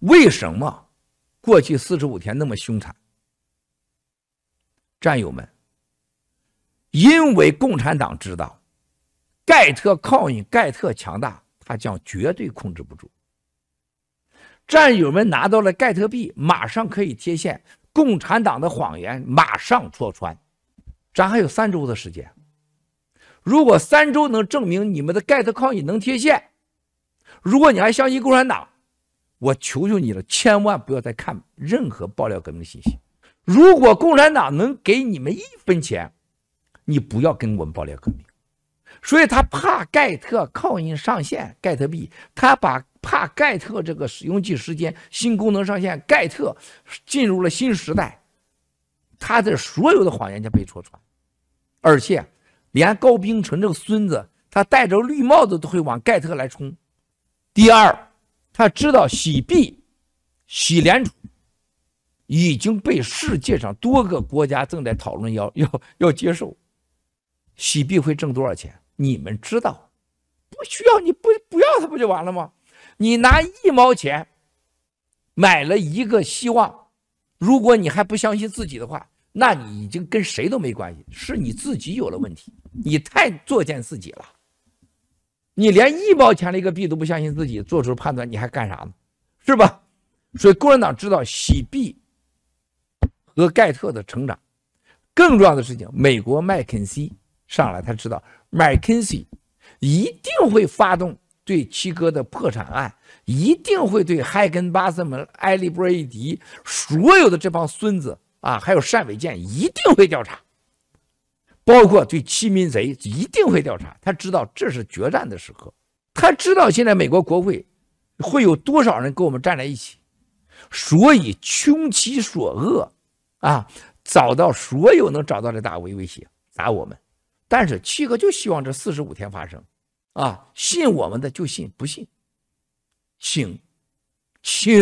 为什么过去四十五天那么凶残，战友们？因为共产党知道，盖特抗议盖特强大，他将绝对控制不住。战友们拿到了盖特币，马上可以贴现共产党的谎言，马上戳穿。咱还有三周的时间，如果三周能证明你们的盖特抗议能贴现，如果你还相信共产党。我求求你了，千万不要再看任何爆料革命的信息。如果共产党能给你们一分钱，你不要跟我们爆料革命。所以他怕盖特靠 o 上线，盖特币，他把怕盖特这个使用计时间新功能上线，盖特进入了新时代。他的所有的谎言就被戳穿，而且连高冰城这个孙子，他戴着绿帽子都会往盖特来冲。第二。他知道，洗币、洗联储已经被世界上多个国家正在讨论，要要要接受。洗币会挣多少钱？你们知道？不需要，你不不要它不就完了吗？你拿一毛钱买了一个希望，如果你还不相信自己的话，那你已经跟谁都没关系，是你自己有了问题，你太作践自己了。你连一毛钱的一个币都不相信自己做出判断，你还干啥呢？是吧？所以共产党知道洗币和盖特的成长。更重要的事情，美国麦肯锡上来，他知道麦肯锡一定会发动对七哥的破产案，一定会对海根巴瑟门、埃利伯伊迪所有的这帮孙子啊，还有单伟建，一定会调查。包括对七民贼一定会调查，他知道这是决战的时刻，他知道现在美国国会会有多少人跟我们站在一起，所以穷其所恶啊，找到所有能找到的大威威胁打我们，但是七哥就希望这四十五天发生啊，信我们的就信，不信，请，请。